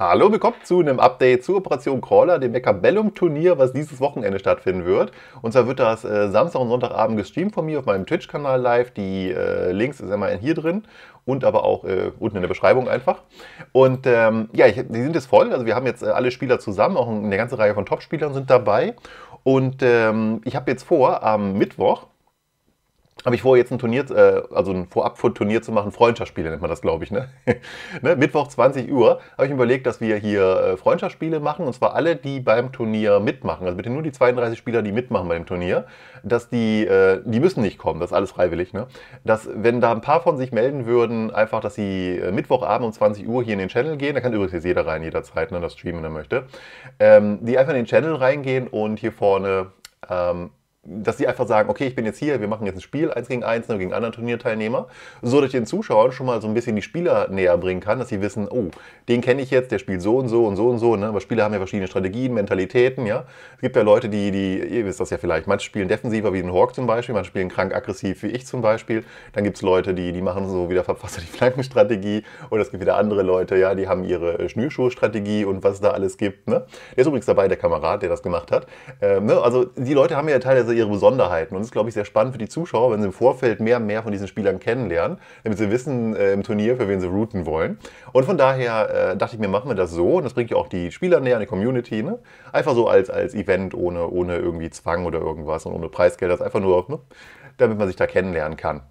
Hallo, willkommen zu einem Update zur Operation Crawler, dem Mechabellum-Turnier, was dieses Wochenende stattfinden wird. Und zwar wird das äh, Samstag und Sonntagabend gestreamt von mir auf meinem Twitch-Kanal live. Die äh, Links ist immer hier drin und aber auch äh, unten in der Beschreibung einfach. Und ähm, ja, ich, die sind jetzt voll. Also wir haben jetzt äh, alle Spieler zusammen, auch eine ganze Reihe von Top-Spielern sind dabei. Und ähm, ich habe jetzt vor, am Mittwoch habe ich vor, jetzt ein Turnier, äh, also ein Vorab-Turnier zu machen, Freundschaftsspiele nennt man das, glaube ich. Ne? ne? Mittwoch 20 Uhr habe ich mir überlegt, dass wir hier äh, Freundschaftsspiele machen und zwar alle, die beim Turnier mitmachen. Also bitte nur die 32 Spieler, die mitmachen beim Turnier, dass die, äh, die müssen nicht kommen, das ist alles freiwillig. Ne? Dass, wenn da ein paar von sich melden würden, einfach, dass sie äh, Mittwochabend um 20 Uhr hier in den Channel gehen, da kann übrigens jetzt jeder rein, jederzeit, ne, das streamen, wenn er möchte, ähm, die einfach in den Channel reingehen und hier vorne ähm, dass sie einfach sagen, okay, ich bin jetzt hier, wir machen jetzt ein Spiel, eins gegen eins, ne, gegen anderen Turnierteilnehmer, so dass ich den Zuschauern schon mal so ein bisschen die Spieler näher bringen kann, dass sie wissen, oh, den kenne ich jetzt, der spielt so und so und so und so, ne? aber Spieler haben ja verschiedene Strategien, Mentalitäten, ja. Es gibt ja Leute, die, die, ihr wisst das ja vielleicht, manche spielen defensiver wie ein Hawk zum Beispiel, manche spielen krank aggressiv wie ich zum Beispiel, dann gibt es Leute, die, die machen so wieder verfasser die Flankenstrategie oder es gibt wieder andere Leute, ja, die haben ihre äh, Schnürschuhstrategie und was es da alles gibt, ne. Der ist übrigens dabei, der Kamerad, der das gemacht hat, ähm, ne? also die Leute haben ja teilweise also ihre Besonderheiten. Und es ist, glaube ich, sehr spannend für die Zuschauer, wenn sie im Vorfeld mehr und mehr von diesen Spielern kennenlernen, damit sie wissen äh, im Turnier, für wen sie routen wollen. Und von daher äh, dachte ich mir, machen wir das so. Und das bringt ja auch die Spieler näher an die Community. Ne? Einfach so als, als Event ohne, ohne irgendwie Zwang oder irgendwas und ohne Preisgeld. Das einfach nur, ne? damit man sich da kennenlernen kann.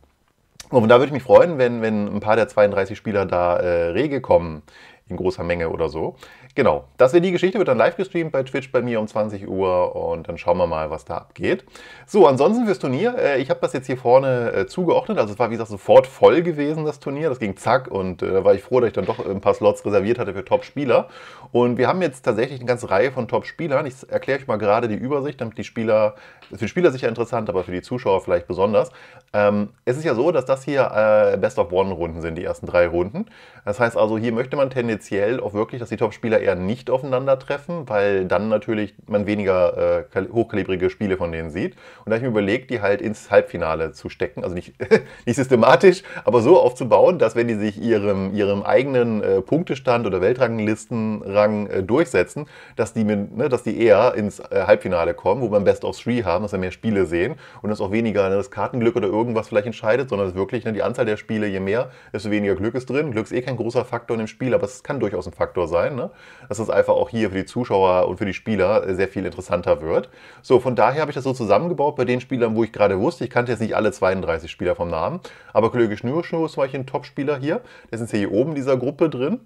Und da würde ich mich freuen, wenn, wenn ein paar der 32 Spieler da äh, rege kommen in großer Menge oder so. Genau, das wäre die Geschichte, wird dann live gestreamt bei Twitch bei mir um 20 Uhr und dann schauen wir mal, was da abgeht. So, ansonsten fürs Turnier, äh, ich habe das jetzt hier vorne äh, zugeordnet, also es war wie gesagt sofort voll gewesen, das Turnier, das ging zack und äh, da war ich froh, dass ich dann doch ein paar Slots reserviert hatte für Top-Spieler. Und wir haben jetzt tatsächlich eine ganze Reihe von Top-Spielern, ich erkläre euch mal gerade die Übersicht, damit die Spieler, für die Spieler sicher interessant, aber für die Zuschauer vielleicht besonders. Ähm, es ist ja so, dass das hier äh, Best-of-One-Runden sind, die ersten drei Runden. Das heißt also, hier möchte man tendenziell tendenziell auch wirklich, dass die Topspieler eher nicht aufeinandertreffen, weil dann natürlich man weniger äh, hochkalibrige Spiele von denen sieht. Und da habe ich mir überlegt, die halt ins Halbfinale zu stecken. Also nicht, nicht systematisch, aber so aufzubauen, dass wenn die sich ihrem, ihrem eigenen äh, Punktestand oder Weltranglistenrang äh, durchsetzen, dass die, mit, ne, dass die eher ins äh, Halbfinale kommen, wo wir ein Best of Three haben, dass wir mehr Spiele sehen und das auch weniger ne, das Kartenglück oder irgendwas vielleicht entscheidet, sondern es wirklich ne, die Anzahl der Spiele, je mehr, desto weniger Glück ist drin. Glück ist eh kein großer Faktor in dem Spiel, aber es ist kann durchaus ein Faktor sein, ne? dass das einfach auch hier für die Zuschauer und für die Spieler äh, sehr viel interessanter wird. So, von daher habe ich das so zusammengebaut bei den Spielern, wo ich gerade wusste, ich kannte jetzt nicht alle 32 Spieler vom Namen, aber Kollege Schnürschnur ist zum Beispiel ein Top-Spieler hier, der ist jetzt hier oben in dieser Gruppe drin.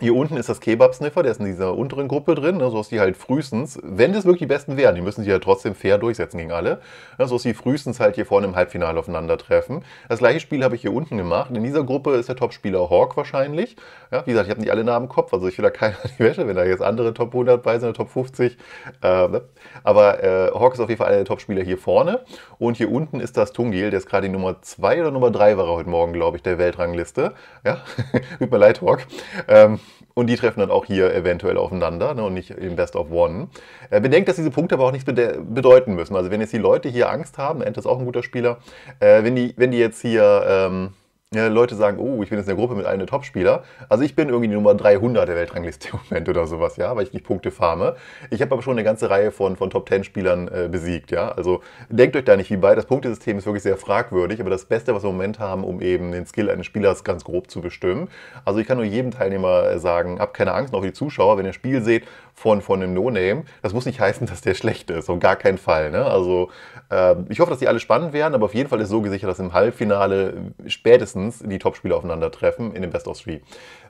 Hier unten ist das Kebab-Sniffer, der ist in dieser unteren Gruppe drin, ne, sodass die halt frühestens, wenn das wirklich die Besten wären, die müssen sich ja trotzdem fair durchsetzen gegen alle, ne, sodass die frühestens halt hier vorne im Halbfinale aufeinandertreffen. Das gleiche Spiel habe ich hier unten gemacht. In dieser Gruppe ist der Topspieler Hawk wahrscheinlich. Ja, wie gesagt, ich habe nicht alle Namen im Kopf, also ich will da keiner die Wäsche, wenn da jetzt andere Top 100 bei sind, Top 50. Äh, ne. Aber äh, Hawk ist auf jeden Fall einer der Topspieler hier vorne. Und hier unten ist das Tungil, der ist gerade die Nummer 2 oder Nummer 3 war er heute Morgen, glaube ich, der Weltrangliste. Ja, tut mir leid, Hawk. Ähm, und die treffen dann auch hier eventuell aufeinander ne, und nicht im Best of One. Äh, bedenkt, dass diese Punkte aber auch nichts bedeuten müssen. Also wenn jetzt die Leute hier Angst haben, Ent ist auch ein guter Spieler, äh, wenn, die, wenn die jetzt hier ähm, Leute sagen, oh, ich bin jetzt in der Gruppe mit einem der Topspieler. Also ich bin irgendwie die Nummer 300 der Weltrangliste im Moment oder sowas, ja, weil ich nicht Punkte farme. Ich habe aber schon eine ganze Reihe von, von Top-10-Spielern äh, besiegt, ja. Also denkt euch da nicht wie bei. Das Punktesystem ist wirklich sehr fragwürdig, aber das Beste, was wir im Moment haben, um eben den Skill eines Spielers ganz grob zu bestimmen. Also ich kann nur jedem Teilnehmer äh, sagen, habt keine Angst, auch die Zuschauer, wenn ihr ein Spiel seht von, von einem No-Name, das muss nicht heißen, dass der schlecht ist, auf gar keinen Fall, ne? Also äh, ich hoffe, dass die alle spannend werden, aber auf jeden Fall ist so gesichert, dass im Halbfinale spätestens meistens die Topspieler aufeinandertreffen in den Best of Three.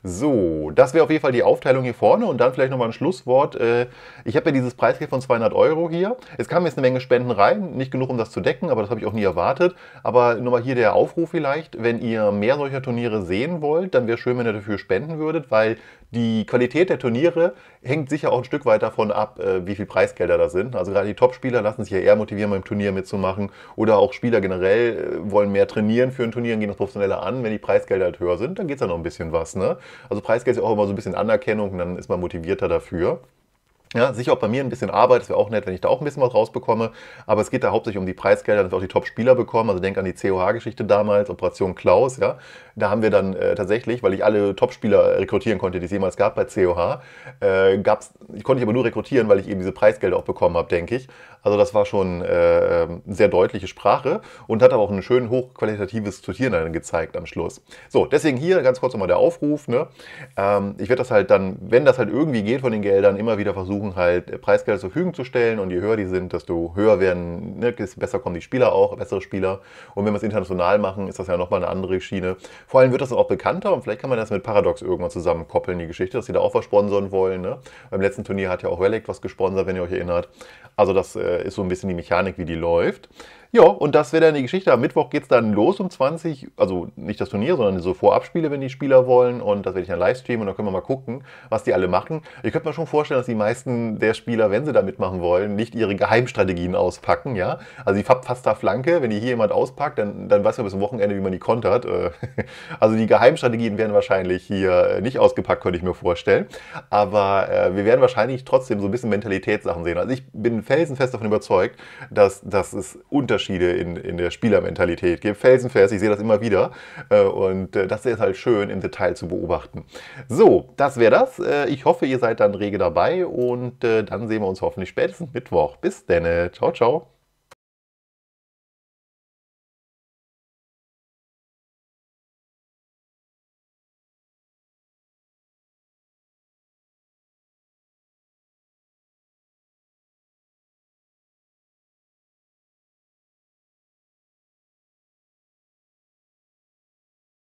So, das wäre auf jeden Fall die Aufteilung hier vorne und dann vielleicht nochmal ein Schlusswort. Äh, ich habe ja dieses Preisgeld von 200 Euro hier. Es kamen jetzt eine Menge Spenden rein, nicht genug, um das zu decken, aber das habe ich auch nie erwartet. Aber nochmal hier der Aufruf vielleicht, wenn ihr mehr solcher Turniere sehen wollt, dann wäre es schön, wenn ihr dafür spenden würdet, weil die Qualität der Turniere hängt sicher auch ein Stück weit davon ab, äh, wie viel Preisgelder da sind. Also gerade die Topspieler lassen sich ja eher motivieren, beim Turnier mitzumachen oder auch Spieler generell äh, wollen mehr trainieren für ein Turnier und gehen das professionelle an. Wenn die Preisgelder halt höher sind, dann geht es ja noch ein bisschen was. Ne? Also Preisgeld ist ja auch immer so ein bisschen Anerkennung und dann ist man motivierter dafür. Ja, sicher auch bei mir ein bisschen Arbeit, das wäre auch nett, wenn ich da auch ein bisschen was rausbekomme. Aber es geht da hauptsächlich um die Preisgelder, dass wir auch die Top-Spieler bekommen. Also denk an die COH-Geschichte damals, Operation Klaus. Ja, da haben wir dann äh, tatsächlich, weil ich alle Top-Spieler rekrutieren konnte, die es jemals gab bei COH, äh, gab's, ich konnte ich aber nur rekrutieren, weil ich eben diese Preisgelder auch bekommen habe, denke ich. Also das war schon äh, ähm, sehr deutliche Sprache und hat aber auch ein schön hochqualitatives Sortieren dann gezeigt am Schluss. So, deswegen hier ganz kurz nochmal der Aufruf. Ne? Ähm, ich werde das halt dann, wenn das halt irgendwie geht von den Geldern, immer wieder versuchen versuchen halt äh, Preisgelder zur Verfügung zu stellen und je höher die sind, desto höher werden, ne, desto besser kommen die Spieler auch, bessere Spieler. Und wenn wir es international machen, ist das ja nochmal eine andere Schiene. Vor allem wird das auch bekannter und vielleicht kann man das mit Paradox irgendwann zusammenkoppeln, die Geschichte, dass sie da auch was sponsern wollen. Ne? Beim letzten Turnier hat ja auch Relic was gesponsert, wenn ihr euch erinnert. Also das äh, ist so ein bisschen die Mechanik, wie die läuft. Ja, und das wäre dann die Geschichte. Am Mittwoch geht es dann los um 20, also nicht das Turnier, sondern so Vorabspiele, wenn die Spieler wollen. Und das werde ich dann live streamen und dann können wir mal gucken, was die alle machen. Ich könnte mir schon vorstellen, dass die meisten der Spieler, wenn sie da mitmachen wollen, nicht ihre Geheimstrategien auspacken, ja. Also die verpasster Flanke, wenn die hier jemand auspackt, dann, dann weiß man bis zum Wochenende, wie man die kontert. Äh, also die Geheimstrategien werden wahrscheinlich hier äh, nicht ausgepackt, könnte ich mir vorstellen. Aber äh, wir werden wahrscheinlich trotzdem so ein bisschen Mentalitätssachen sehen. Also ich bin felsenfest davon überzeugt, dass, dass es unter Unterschiede in, in der Spielermentalität gibt. Felsenfest, ich sehe das immer wieder. Äh, und äh, das ist halt schön im Detail zu beobachten. So, das wäre das. Äh, ich hoffe, ihr seid dann rege dabei und dann sehen wir uns hoffentlich spätestens Mittwoch. Bis dann. Ciao, ciao.